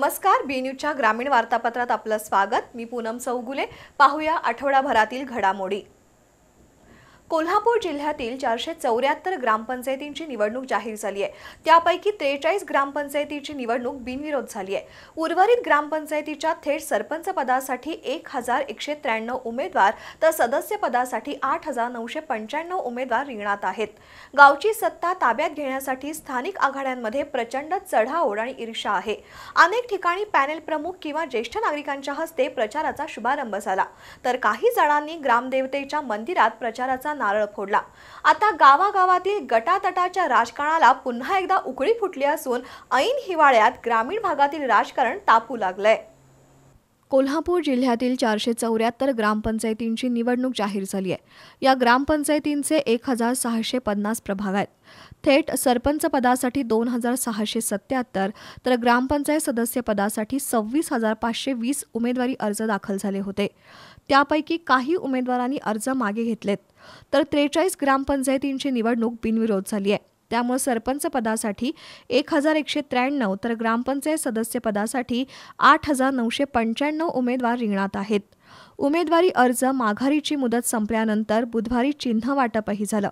नमस्कार बी न्यूजच्या ग्रामीण वार्तापत्रात आपलं स्वागत मी पूनम चौगुले पाहूया आठवडाभरातील घडामोडी कोल्हापूर जिल्ह्यातील चारशे चौऱ्याहत्तर ग्रामपंचायतींची निवडणूक जाहीर झाली आहे त्यापैकी त्रेचाळीस ग्रामपंचायतीची निवडणूक बिनविरोध झाली आहे उर्वरित ग्रामपंचायतीच्या थेट सरपंच पदासाठी एक हजार एकशे त्र्याण्णव उमेदवार तर सदस्य पदासाठी आठ हजार नऊशे पंच्याण्णव उमेदवार रिंगणात आहेत गावची सत्ता ताब्यात घेण्यासाठी स्थानिक आघाड्यांमध्ये प्रचंड चढाओढ आणि ईर्षा आहे अनेक ठिकाणी पॅनेल प्रमुख किंवा ज्येष्ठ नागरिकांच्या हस्ते प्रचाराचा शुभारंभ झाला तर काही जणांनी ग्रामदेवतेच्या मंदिरात प्रचाराचा नारळ फोडला आता गावागावातील गटातटाच्या राजकारणाला पुन्हा एकदा उकळी फुटली असून ऐन हिवाळ्यात ग्रामीण भागातील राजकारण तापू लागलंय कोल्हापूर जिल्ह्यातील चारशे चौऱ्याहत्तर ग्रामपंचायतींची निवडणूक जाहीर झाली आहे या ग्रामपंचायतींचे एक हजार सहाशे पन्नास प्रभाग आहेत थेट सरपंच पदासाठी दोन हजार सहाशे सत्याहत्तर तर ग्रामपंचायत सदस्य पदासाठी सव्वीस हजार पाचशे वीस उमेदवारी अर्ज दाखल झाले होते त्यापैकी काही उमेदवारांनी अर्ज मागे घेतलेत तर त्रेचाळीस ग्रामपंचायतींची निवडणूक बिनविरोध झाली आहे त्यामुळे सरपंच पदासाठी एक हजार एकशे त्र्याण्णव तर ग्रामपंचायत सदस्य पदासाठी आठ हजार नऊशे पंच्याण्णव उमेदवार रिंगणात आहेत उमेदवारी अर्ज माघारीची मुदत संपल्यानंतर बुधवारी चिन्ह वाटपही झालं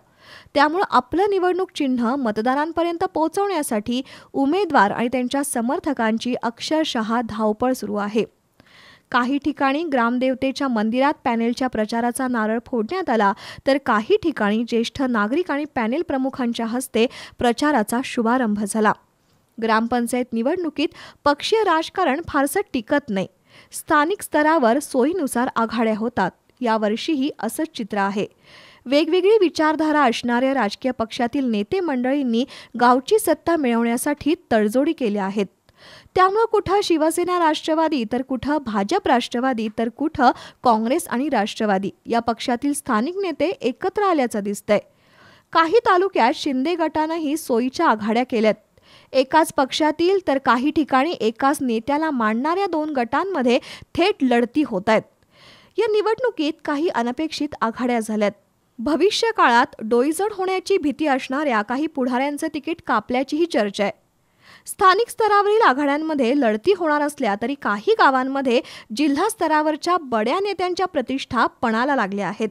त्यामुळं आपलं निवडणूक चिन्ह मतदारांपर्यंत पोहोचवण्यासाठी उमेदवार आणि त्यांच्या समर्थकांची अक्षरशः धावपळ सुरू आहे काही ठिकाणी ग्रामदेवतेच्या मंदिरात पॅनेलच्या प्रचाराचा नारळ फोडण्यात आला तर काही ठिकाणी ज्येष्ठ नागरिक आणि पॅनेल प्रमुखांच्या हस्ते प्रचाराचा शुभारंभ झाला ग्रामपंचायत निवडणुकीत पक्षीय राजकारण फारसं टिकत नाही स्थानिक स्तरावर सोयीनुसार आघाड्या होतात यावर्षीही असंच चित्र आहे वेगवेगळी विचारधारा असणाऱ्या राजकीय पक्षातील नेते मंडळींनी गावची सत्ता मिळवण्यासाठी तडजोडी केल्या आहेत त्यामुळं कुठं शिवसेना राष्ट्रवादी तर कुठं भाजप राष्ट्रवादी तर कुठं काँग्रेस आणि राष्ट्रवादी या पक्षातील स्थानिक नेते एकत्र आल्याचं दिसतंय काही तालुक्यात शिंदे गटानंही सोयीच्या आघाड्या केल्यात एकाच पक्षातील तर काही ठिकाणी एकाच नेत्याला मांडणाऱ्या दोन गटांमध्ये थेट लढती होत आहेत या निवडणुकीत काही अनपेक्षित आघाड्या झाल्यात भविष्य काळात डोईजड होण्याची भीती असणाऱ्या काही पुढाऱ्यांचं तिकीट कापल्याचीही चर्चा आहे स्थानिक स्तरावरील आघाड्यांमध्ये लढती होणार असल्या तरी काही गावांमध्ये जिल्हा स्तरावरच्या बड्या नेत्यांच्या प्रतिष्ठा पणाला लागल्या आहेत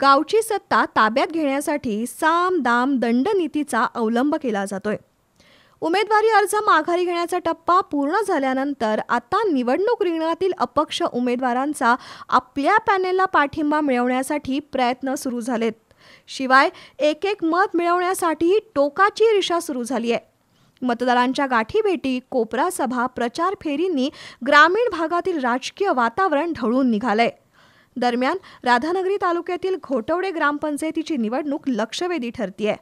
गावची सत्ता ताब्यात घेण्यासाठी साम दाम दंड नीतीचा अवलंब केला जातोय उमेदवारी अर्ज माघारी घेण्याचा टप्पा पूर्ण झाल्यानंतर आता निवडणूक रिंगणातील अपक्ष उमेदवारांचा आपल्या पॅनेलला पाठिंबा मिळवण्यासाठी प्रयत्न सुरू झालेत शिवाय एक एक मत मिळवण्यासाठीही टोकाची रिषा सुरू झाली आहे मतदारांच्या गाठीभेटी कोपरा सभा प्रचार फेरींनी ग्रामीण भागातील राजकीय वातावरण ढळून निघालंय दरम्यान राधानगरी तालुक्यातील घोटवडे ग्रामपंचायतीची निवडणूक लक्षवेधी ठरतीये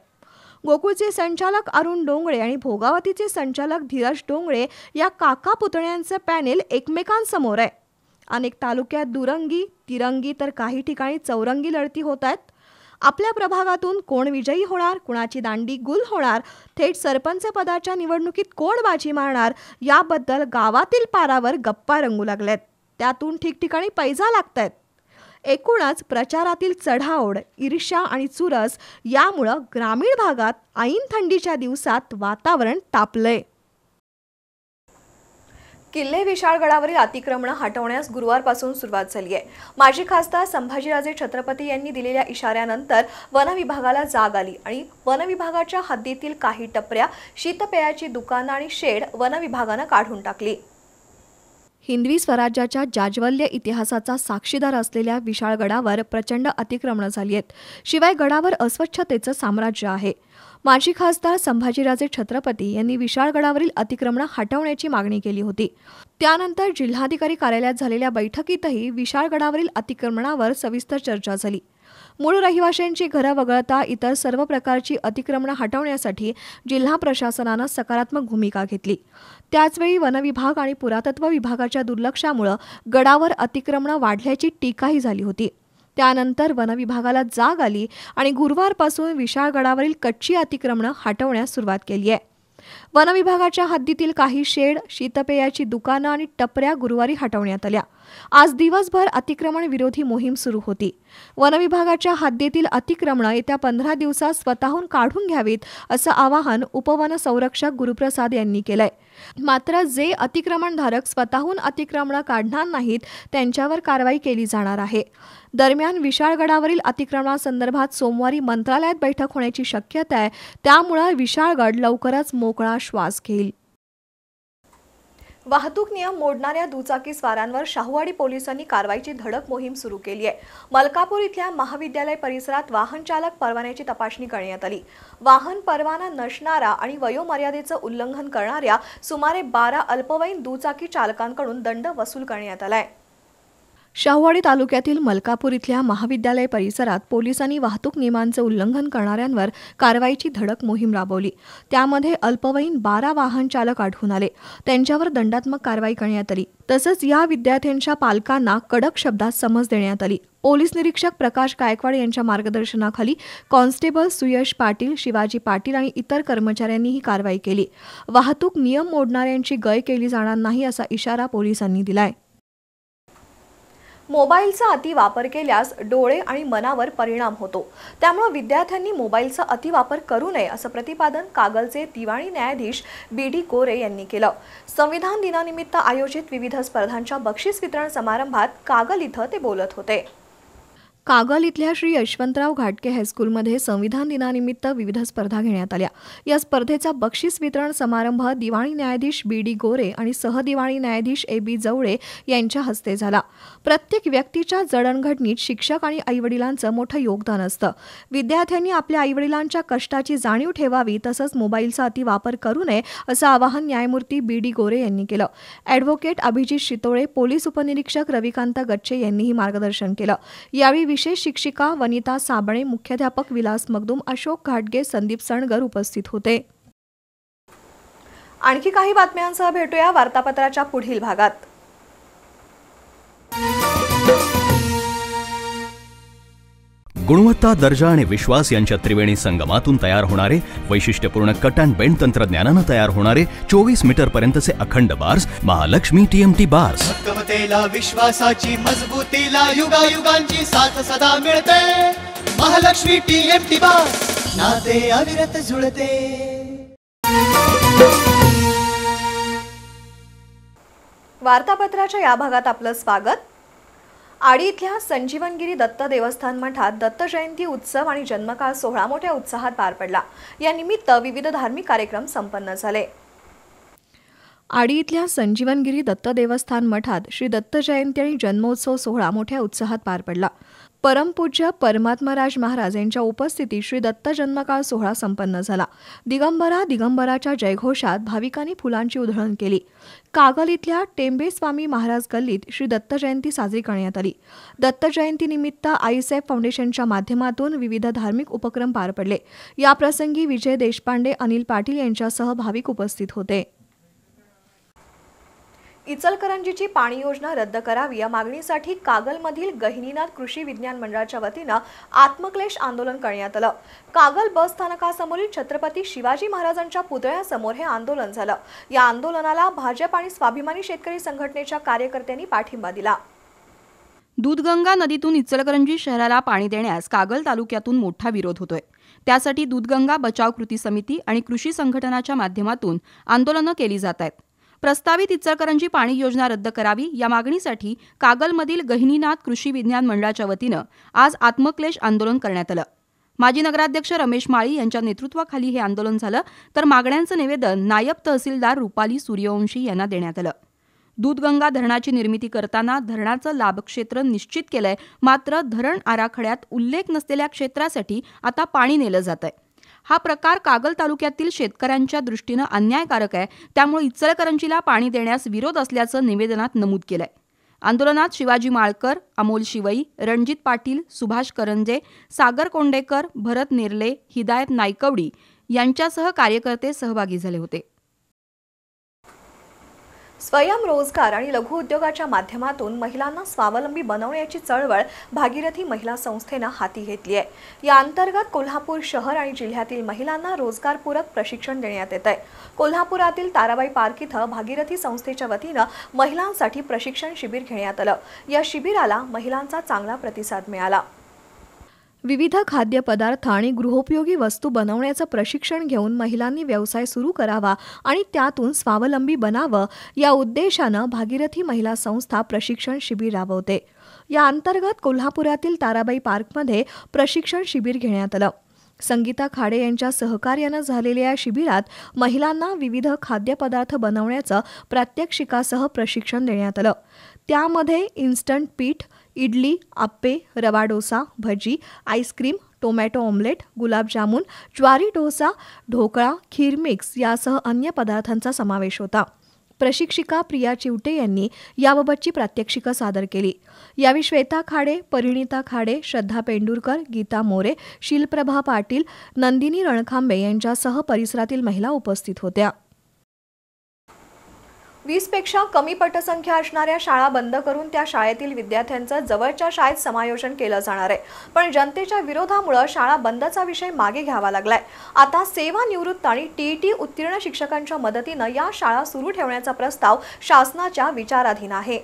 गोकुळचे संचालक अरुण डोंगळे आणि भोगावतीचे संचालक धीरज डोंगळे या काका पुतण्यांचं पॅनेल एकमेकांसमोर आहे अनेक तालुक्यात दुरंगी तिरंगी तर काही ठिकाणी चौरंगी लढती होत आहेत आपल्या प्रभागातून कोण विजयी होणार कुणाची दांडी गुल होणार थेट सरपंच पदाच्या निवडणुकीत कोण बाजी मारणार याबद्दल गावातील पारावर गप्पा रंगू लागल्यात त्यातून ठिकठिकाणी पैजा लागत आहेत एकूणच प्रचारातील चढाओढ ईर्ष्या आणि चुरस यामुळं ग्रामीण भागात ऐन थंडीच्या दिवसात वातावरण तापलंय किल्ले विशाळगडावरील अतिक्रमणं हटवण्यास गुरुवारपासून सुरुवात झाली आहे माजी खासदार संभाजीराजे छत्रपती यांनी दिलेल्या इशाऱ्यानंतर वनविभागाला जाग आली आणि वनविभागाच्या हद्दीतील काही टपऱ्या शीतपेयाची दुकानं आणि शेड वनविभागानं काढून टाकली हिंदवी स्वराज्याच्या जाज्वल्य इतिहासाचा साक्षीदार असलेल्या विशाळगडावर प्रचंड अतिक्रमण झाली आहेत शिवाय गडावर अस्वच्छतेचं साम्राज्य आहे माजी खासदार संभाजीराजे छत्रपती यांनी विशाळगडावरील अतिक्रमण हटवण्याची मागणी केली होती त्यानंतर जिल्हाधिकारी कार्यालयात झालेल्या बैठकीतही विशाळगडावरील अतिक्रमणावर सविस्तर चर्चा झाली मूळ रहिवाशांची घरं वगळता इतर सर्व प्रकारची अतिक्रमणं हटवण्यासाठी जिल्हा प्रशासनानं सकारात्मक भूमिका घेतली त्याचवेळी वनविभाग आणि पुरातत्व विभागाच्या दुर्लक्षामुळं गडावर अतिक्रमणं वाढल्याची टीकाही झाली होती त्यानंतर वनविभागाला जाग आली आणि गुरुवारपासून विशाळगडावरील कच्ची अतिक्रमणं हटवण्यास सुरुवात केली आहे वनविभागाच्या हद्दीतील काही शेड शीतपेयाची दुकानं आणि टपऱ्या गुरुवारी हटवण्यात आल्या आज दिवसभर अतिक्रमण विरोधी मोहीम सुरू होती वनविभागाच्या हद्दीतील अतिक्रमण येत्या पंधरा दिवसात स्वतःहून काढून घ्यावीत असं आवाहन उपवन संरक्षक गुरुप्रसाद यांनी केलंय मात्र जे अतिक्रमणधारक स्वतःहून अतिक्रमण काढणार नाहीत त्यांच्यावर कारवाई केली जाणार आहे दरम्यान विशाळगडावरील अतिक्रमणासंदर्भात सोमवारी मंत्रालयात बैठक होण्याची शक्यता आहे त्यामुळे विशाळगड लवकरच मोकळा श्वास घेईल वाहतूक नियम मोडणाऱ्या दुचाकी स्वारांवर शाहूवाडी पोलिसांनी कारवाईची धडक मोहीम सुरू केली आहे मलकापूर इथल्या महाविद्यालय परिसरात वाहन चालक परवान्याची तपासणी करण्यात आली वाहन परवाना नसणारा आणि वयोमर्यादेचं उल्लंघन करणाऱ्या सुमारे बारा अल्पवयीन दुचाकी चालकांकडून दंड वसूल करण्यात आला आहे शाहवाडी तालुक्यातील मलकापूर इथल्या महाविद्यालय परिसरात पोलिसांनी वाहतूक नियमांचे उल्लंघन करणाऱ्यांवर कारवाईची धडक मोहीम राबवली त्यामध्ये अल्पवयीन बारा वाहन चालक आढळून आले त्यांच्यावर दंडात्मक कारवाई करण्यात आली तसंच या विद्यार्थ्यांच्या पालकांना कडक शब्दात समज देण्यात आली पोलीस निरीक्षक प्रकाश गायकवाड यांच्या मार्गदर्शनाखाली कॉन्स्टेबल सुयश पाटील शिवाजी पाटील आणि इतर कर्मचाऱ्यांनी ही कारवाई केली वाहतूक नियम मोडणाऱ्यांची गय केली जाणार नाही असा इशारा पोलिसांनी दिलाय मोबाईलचा अतिवापर केल्यास डोळे आणि मनावर परिणाम होतो त्यामुळे विद्यार्थ्यांनी मोबाईलचा अतिवापर करू नये असं प्रतिपादन कागलचे दिवाणी न्यायाधीश बी डी कोरे यांनी केलं संविधान दिनानिमित्त आयोजित विविध स्पर्धांच्या बक्षीस वितरण समारंभात कागल इथं ते बोलत होते कागल इथल्या श्री यशवंतराव घाटके हायस्कूलमध्ये संविधान दिनानिमित्त विविध स्पर्धा घेण्यात आल्या या स्पर्धेचा बक्षीस वितरण समारंभ दिवाणी न्यायाधीश बी डी गोरे आणि सहदिवाणी न्यायाधीश ए बी जवळे यांच्या हस्ते झाला प्रत्येक व्यक्तीच्या जडणघडणीत शिक्षक आणि आईवडिलांचं मोठं योगदान असतं विद्यार्थ्यांनी आपल्या आईवडिलांच्या कष्टाची जाणीव ठेवावी तसंच मोबाईलचा अतिवापर करू नये असं आवाहन न्यायमूर्ती बी डी गोरे यांनी केलं अॅडव्होकेट अभिजित शितोळे पोलीस उपनिरीक्षक रविकांत गच्चे यांनीही मार्गदर्शन केलं यावेळी विशेष शिक्षिका वनिता साबळे मुख्याध्यापक विलास मगदूम अशोक घाटगे संदीप सणगर उपस्थित होते आणखी काही बातम्यांसह भेटूया वार्तापत्राच्या पुढील भागात गुणवत्ता दर्जा आणि विश्वास यांच्या त्रिवेणी संगमातून तयार होणारे वैशिष्ट्यपूर्ण कट अँड बेंड तंत्रज्ञानानं तयार होणारे चोवीस मीटर पर्यंतचे अखंड बार्स महालक्ष्मी टीएमटी बार्स विश्वासाची मजबूतीला युगा साथ सदा मिळते महालक्ष्मी टीएमटी बार्स नाते अविरत वार्तापत्राच्या या भागात आपलं स्वागत आडी इथल्या संजीवनगिरी दत्त देवस्थान मठात दत्त जयंती उत्सव आणि जन्मकाळ सोहळा मोठ्या उत्साहात पार पडला यानिमित्त विविध धार्मिक कार्यक्रम संपन्न झाले आडी इथल्या संजीवनगिरी दत्त देवस्थान मठात श्री दत्त जयंती आणि जन्मोत्सव सोहळा मोठ्या उत्साहात पार पडला परमपूज्य परमात्मराज महाराज यांच्या उपस्थितीत श्री दत्त जन्मकाळ सोहळा संपन्न झाला दिगंबरा दिगंबराच्या जयघोषात भाविकांनी फुलांची उधळण केली कागल इथल्या टेंबे स्वामी महाराज गल्लीत श्री दत्त जयंती साजरी करण्यात आली दत्त जयंतीनिमित्त आईसेफ फाउंडेशनच्या माध्यमातून विविध धार्मिक उपक्रम पार पडले याप्रसंगी विजय देशपांडे अनिल पाटील यांच्यासह भाविक उपस्थित होते इचलकरंजीची पाणी योजना रद्द करावी या मागणीसाठी कागलमधील गहिनीनाथ कृषी विज्ञान मंडळाच्या वतीनं आत्मक्लेश आंदोलन करण्यात आलं कागल बस स्थानकासमोरील छत्रपती शिवाजी महाराजांच्या पुतळ्यासमोर हे आंदोलन झालं या आंदोलनाला भाजप आणि स्वाभिमानी शेतकरी संघटनेच्या कार्यकर्त्यांनी पाठिंबा दिला दूधगंगा नदीतून इचलकरंजी शहराला पाणी देण्यास कागल तालुक्यातून मोठा विरोध होतोय त्यासाठी दूधगंगा बचाव कृती समिती आणि कृषी संघटनाच्या माध्यमातून आंदोलनं केली जात आहेत प्रस्तावित इचलकरंजी पाणी योजना रद्द करावी या मागणीसाठी कागलमधील गहिनीनाथ कृषी विज्ञान मंडळाच्या वतीनं आज आत्मक्लेश आंदोलन करण्यात आलं माजी नगराध्यक्ष रमेश माळी यांच्या नेतृत्वाखाली हे आंदोलन झालं तर मागण्यांचं निवेदन नायब तहसीलदार रुपाली सूर्यवंशी यांना देण्यात आलं दूधगंगा धरणाची निर्मिती करताना धरणाचं लाभक्षेत्र निश्चित केलंय मात्र धरण आराखड्यात उल्लेख नसलेल्या क्षेत्रासाठी आता पाणी नेलं जात आहे हा प्रकार कागल तालुक्यातील शेतकऱ्यांच्या दृष्टीनं अन्यायकारक आहे त्यामुळे इचलकरंजीला पाणी देण्यास विरोध असल्याचं निवेदनात नमूद केलंय आंदोलनात शिवाजी माळकर अमोल शिवई रणजित पाटील सुभाष करंजे सागर कोंडेकर भरत नेरले हिदायत नायकवडी यांच्यासह कार्यकर्ते सहभागी झाले होते स्वयंरोजगार आणि लघुउद्योगाच्या माध्यमातून महिलांना स्वावलंबी बनवण्याची चळवळ भागीरथी महिला संस्थेनं हाती घेतली आहे या अंतर्गत कोल्हापूर शहर आणि जिल्ह्यातील महिलांना रोजगारपूरक प्रशिक्षण देण्यात येत आहे कोल्हापुरातील ताराबाई पार्क इथं भागीरथी संस्थेच्या वतीनं महिलांसाठी प्रशिक्षण शिबिर घेण्यात आलं या शिबिराला महिलांचा चांगला प्रतिसाद मिळाला विविध खाद्यपदार्थ आणि गृहोपयोगी वस्तू बनवण्याचं प्रशिक्षण घेऊन महिलांनी व्यवसाय सुरू करावा आणि त्यातून स्वावलंबी बनावं या उद्देशानं भागीरथी महिला संस्था प्रशिक्षण शिबिर राबवते या अंतर्गत कोल्हापुरातील ताराबाई पार्कमध्ये प्रशिक्षण शिबिर घेण्यात आलं संगीता खाडे यांच्या सहकार्यानं झालेल्या या शिबिरात महिलांना विविध खाद्यपदार्थ बनवण्याचं प्रात्यक्षिकासह प्रशिक्षण देण्यात आलं त्यामध्ये इन्स्टंट पीठ इडली आप्पे रवा dosa bhaji ice cream tomato omelette gulab jamun ज्वारी डोसा ढोकळा खीर मिक्स यासह अन्य पदार्थांचा समावेश होता प्रशिक्षिका प्रिया चिवटे यांनी याबाबतची प्रात्यक्षिकं सादर केली यावेळी श्वेता खाडे परिणिता खाडे श्रद्धा पेंडुरकर गीता मोरे शिलप्रभा पाटील नंदिनी रणखांबे यांच्यासह परिसरातील महिला उपस्थित होत्या वीसपेक्षा कमी पटसंख्या असणाऱ्या शाळा बंद करून त्या शाळेतील विद्यार्थ्यांचं जवळच्या शाळेत समायोजन केलं जाणार आहे पण जनतेच्या विरोधामुळं शाळा बंदचा विषय मागे घ्यावा लागलाय आता सेवानिवृत्त आणि टीईटी उत्तीर्ण शिक्षकांच्या मदतीनं या शाळा सुरू ठेवण्याचा प्रस्ताव शासनाच्या विचाराधीन आहे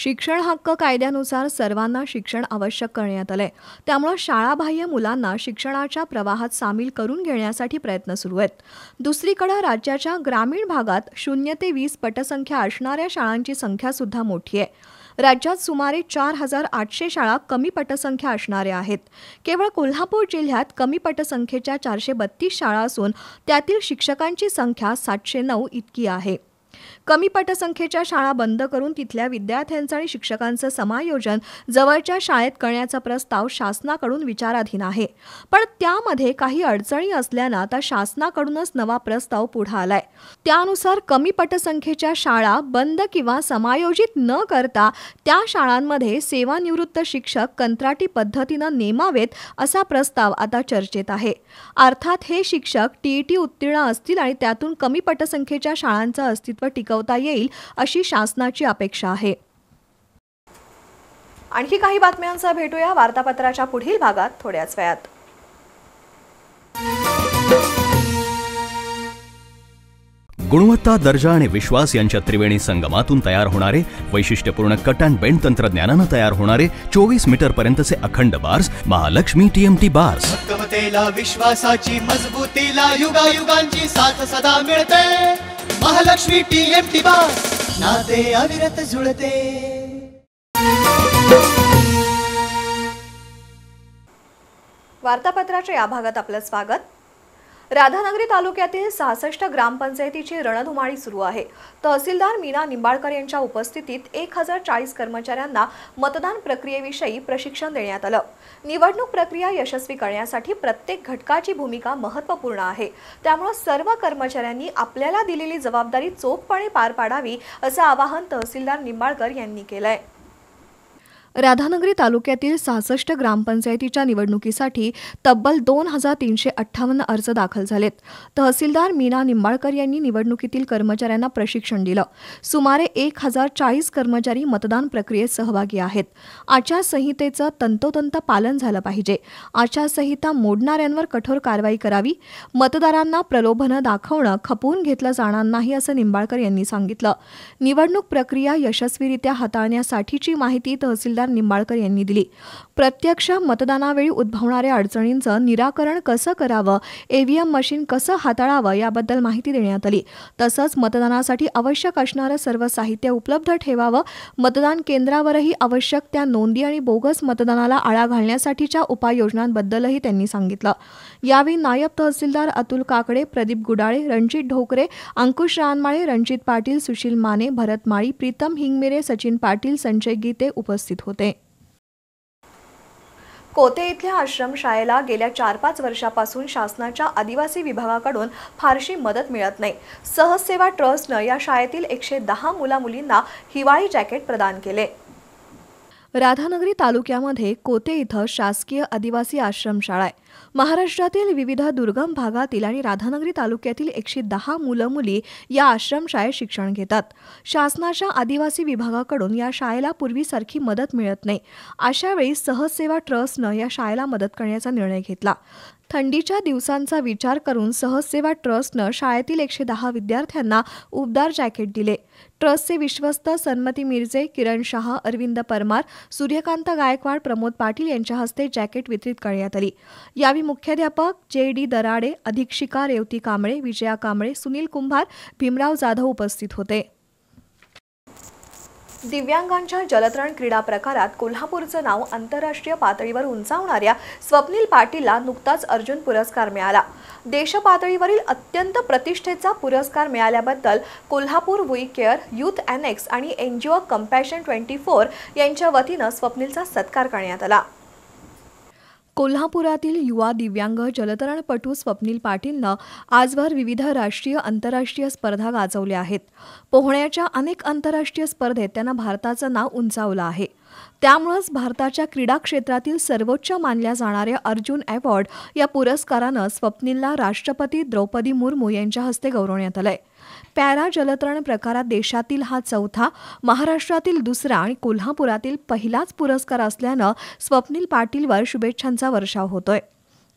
शिक्षण हक्क कायद्यानुसार सर्वांना शिक्षण आवश्यक करण्यात आलंय त्यामुळं शाळाबाह्य मुलांना शिक्षणाच्या प्रवाहात सामील करून घेण्यासाठी प्रयत्न सुरू आहेत दुसरीकडे राज्याच्या ग्रामीण भागात शून्य ते वीस पटसंख्या असणाऱ्या शाळांची संख्या सुद्धा मोठी आहे राज्यात सुमारे चार हजार आठशे शाळा कमी पटसंख्या असणाऱ्या आहेत केवळ कोल्हापूर जिल्ह्यात कमी पटसंख्येच्या चारशे बत्तीस शाळा असून त्यातील शिक्षकांची संख्या सातशे नऊ इतकी आहे कमी पटसंख्येच्या शाळा बंद करून तिथल्या विद्यार्थ्यांचं आणि शिक्षकांचं समायोजन जवळच्या शाळेत करण्याचा प्रस्ताव शासनाकडून विचाराधीन आहे पण त्यामध्ये काही अडचणी असल्यानं आता शासनाकडूनच नवा प्रस्ताव पुढे आलाय त्यानुसार कमी पटसंख्येच्या शाळा बंद किंवा समायोजित न करता त्या शाळांमध्ये सेवानिवृत्त शिक्षक कंत्राटी पद्धतीनं नेमावेत असा प्रस्ताव आता चर्चेत आहे अर्थात हे शिक्षक टीईटी उत्तीर्ण असतील आणि त्यातून कमी पटसंख्येच्या शाळांचं अस्तित्व अस्तित्व टिकवता येईल अशी शासनाची अपेक्षा आहे आणखी काही बातम्यांसह भेटूया वार्तापत्राच्या पुढील भागात थोड्याच वेळात गुणवत्ता दर्जा आणि विश्वास यांच्या त्रिवेणी संगमातून तयार होणारे वैशिष्ट्यपूर्ण कट अँड बेंड तंत्रज्ञानानं तयार होणारे चोवीस मीटर पर्यंतचे अखंड बार्स महालक्ष्मी टीएमटी बार्स विश्वासाची मजबूतीला युगायुगांची साथ सदा मिळते Mahalakshmi T M T bars नाते अविरत जुळते वार्तापत्राच्या या भागात आपलं स्वागत राधानगरी तालुक्यातील सहासष्ट ग्रामपंचायतीची रणधुमाळी सुरू आहे तहसीलदार मीना निंबाळकर यांच्या उपस्थितीत एक हजार चाळीस कर्मचाऱ्यांना मतदान प्रक्रियेविषयी प्रशिक्षण देण्यात आलं निवडणूक प्रक्रिया यशस्वी करण्यासाठी प्रत्येक घटकाची भूमिका महत्त्वपूर्ण आहे त्यामुळे सर्व कर्मचाऱ्यांनी आपल्याला दिलेली जबाबदारी चोखपणे पार पाडावी असं आवाहन तहसीलदार निंबाळकर यांनी केलंय राधानगरी तालुक्यातील सहासष्ट ग्रामपंचायतीच्या निवडणुकीसाठी तब्बल दोन हजार तीनशे अठ्ठावन्न अर्ज दाखल झालेत तहसीलदार मीना निंबाळकर यांनी निवडणुकीतील कर्मचाऱ्यांना प्रशिक्षण दिलं सुमारे एक हजार चाळीस कर्मचारी मतदान प्रक्रियेत सहभागी आहेत आचारसंहितेचं तंतोतंत पालन झालं पाहिजे आचारसंहिता मोडणाऱ्यांवर कठोर कारवाई करावी मतदारांना प्रलोभनं दाखवणं खपवून घेतलं जाणार नाही असं निंबाळकर यांनी सांगितलं निवडणूक प्रक्रिया यशस्वीरित्या हाताळण्यासाठीची माहिती तहसीलदार निंबाळकर यांनी दिली प्रत्यक्ष मतदानावेळी उद्भवणाऱ्या अडचणींचं निराकरण कसं करावं एव्हीएम मशीन कसं हाताळावं याबद्दल माहिती देण्यात आली तसंच मतदानासाठी आवश्यक असणारं सर्व साहित्य उपलब्ध ठेवावं मतदान केंद्रावरही आवश्यक त्या नोंदी आणि बोगस मतदानाला आळा घालण्यासाठीच्या उपाययोजनांबद्दलही त्यांनी सांगितलं यावेळी नायब तहसीलदार अतुल काकडे प्रदीप गुडाळे रणजित ढोकरे अंकुश रानमाळे रणजित पाटील सुशील माने भरत माळी प्रीतम हिंगमिरे सचिन पाटील संजय गीते उपस्थित होते होते कोते इथल्या आश्रमशाळेला गेल्या चार पाच वर्षापासून शासनाच्या आदिवासी विभागाकडून फारशी मदत मिळत नाही सहजसेवा ट्रस्टनं या शाळेतील एकशे दहा मुलामुलींना हिवाळी जॅकेट प्रदान केले राधानगरी तालुक्यामध्ये कोते इथं शासकीय आदिवासी आश्रमशाळा आहे महाराष्ट्रातील विविध दुर्गम भागातील आणि राधानगरी तालुक्यातील एकशे दहा मुलं मुली या आश्रमशाळेत शिक्षण घेतात शासनाच्या आदिवासी विभागाकडून या शाळेला पूर्वीसारखी मदत मिळत नाही अशावेळी सहजसेवा ट्रस्टनं या शाळेला मदत करण्याचा निर्णय घेतला थंडीच्या दिवसांचा विचार करून सहजसेवा ट्रस्टनं शाळेतील एकशे दहा विद्यार्थ्यांना उबदार जॅकेट दिले ट्रस्टचे विश्वस्त सन्मती मिरजे किरण शाह अरविंद परमार सूर्यकांत गायकवाड प्रमोद पाटील यांच्या हस्ते जॅकेट वितरित करण्यात आली यावेळी मुख्याध्यापक जे डी दराडे अधीक्षिका रेवती कांबळे विजया कांबळे सुनील कुंभार भीमराव जाधव उपस्थित होते दिव्यांगांच्या जलतरण क्रीडा प्रकारात कोल्हापूरचं नाव आंतरराष्ट्रीय पातळीवर उंचावणाऱ्या स्वप्नील पाटीलला नुकताच अर्जुन पुरस्कार मिळाला देशपातळीवरील अत्यंत प्रतिष्ठेचा पुरस्कार मिळाल्याबद्दल Kolhapur we care youth annex आणि N G O compassion twenty four यांच्या वतीनं स्वप्नीलचा सत्कार करण्यात आला कोल्हापुरातील युवा दिव्यांग जलतरणपटू स्वप्नील पाटीलनं आजवर विविध राष्ट्रीय आंतरराष्ट्रीय स्पर्धा गाजवल्या आहेत पोहण्याच्या अनेक आंतरराष्ट्रीय स्पर्धेत त्यांना भारताचं नाव उंचावलं आहे त्यामुळंच भारताच्या क्रीडा क्षेत्रातील सर्वोच्च मानल्या जाणाऱ्या अर्जुन अवॉर्ड या पुरस्कारानं स्वप्नीलला राष्ट्रपती द्रौपदी मुर्मू यांच्या हस्ते गौरवण्यात आलं आहे पॅरा जलतरण प्रकारात देशातील हा चौथा महाराष्ट्रातील दुसरा आणि कोल्हापुरातील पहिलाच पुरस्कार असल्यानं स्वप्नील पाटीलवर शुभेच्छांचा वर्षाव होतोय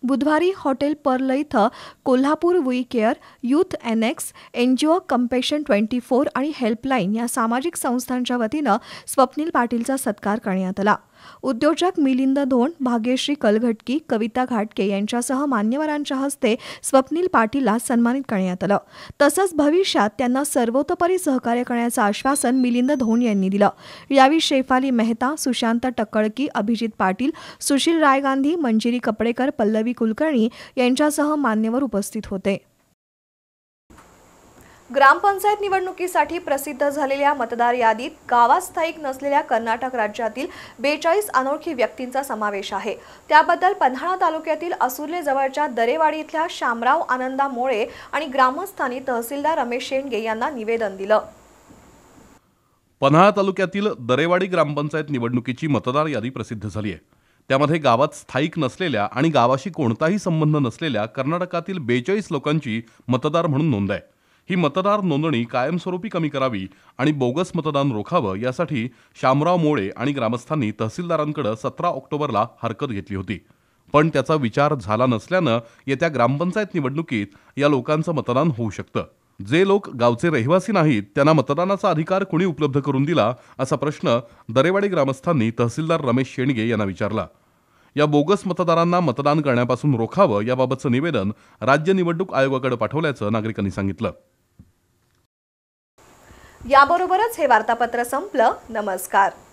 बुधवारी हॉटेल पर्ल इथं Kolhapur we care youth NX NGO compassion twenty four आणि हेल्पलाईन या सामाजिक संस्थांच्या वतीनं स्वप्नील पाटीलचा सत्कार करण्यात आला उद्योजक मिलिंद धोंड भाग्यश्री कलघटकी कविता घाटके यांच्यासह मान्यवरांच्या हस्ते स्वप्नील पाटीलला सन्मानित करण्यात आलं तसंच भविष्यात त्यांना सर्वतोपरी सहकार्य करण्याचं आश्वासन मिलिंद धोंड यांनी दिलं यावेळी शेफाली मेहता सुशांत टक्कळकी अभिजित पाटील सुशील राय गांधी मंजिरी कपडेकर पल्लवी कुलकर्णी यांच्यासह मान्यवर उपस्थित होते ग्रामपंचायत निवडणुकीसाठी प्रसिद्ध झालेल्या मतदार यादीत गावात स्थायिक नसलेल्या कर्नाटक राज्यातील बेचाळीस अनोळखी व्यक्तींचा समावेश आहे त्याबद्दल पन्हाळा तालुक्यातील असुर्ले जवळच्या दरेवाडी इथल्या शामराव आनंदा मोळे आणि ग्रामस्थांनी तहसीलदार रमेश शेंडगे यांना निवेदन दिलं पन्हाळा तालुक्यातील दरेवाडी ग्रामपंचायत निवडणुकीची मतदार यादी प्रसिद्ध झाली आहे त्यामध्ये गावात स्थायिक नसलेल्या आणि गावाशी कोणताही संबंध नसलेल्या कर्नाटकातील बेचाळीस लोकांची मतदार म्हणून नोंद आहे ही मतदार नोंदणी कायमस्वरूपी कमी करावी आणि बोगस मतदान रोखावं यासाठी शामराव मोळे आणि ग्रामस्थांनी तहसीलदारांकडे सतरा ऑक्टोबरला हरकत घेतली होती पण त्याचा विचार झाला नसल्यानं येत्या ग्रामपंचायत निवडणुकीत या लोकांचं मतदान होऊ शकतं जे लोक गावचे रहिवासी नाहीत त्यांना मतदानाचा अधिकार कुणी उपलब्ध करून दिला असा प्रश्न दरेवाडी ग्रामस्थांनी तहसीलदार रमेश शेंडगे यांना विचारला या बोगस मतदारांना मतदान करण्यापासून रोखावं याबाबतचं निवेदन राज्य निवडणूक आयोगाकडे पाठवल्याचं नागरिकांनी सांगितलं याबरोबरच हे वार्तापत्र संपलं नमस्कार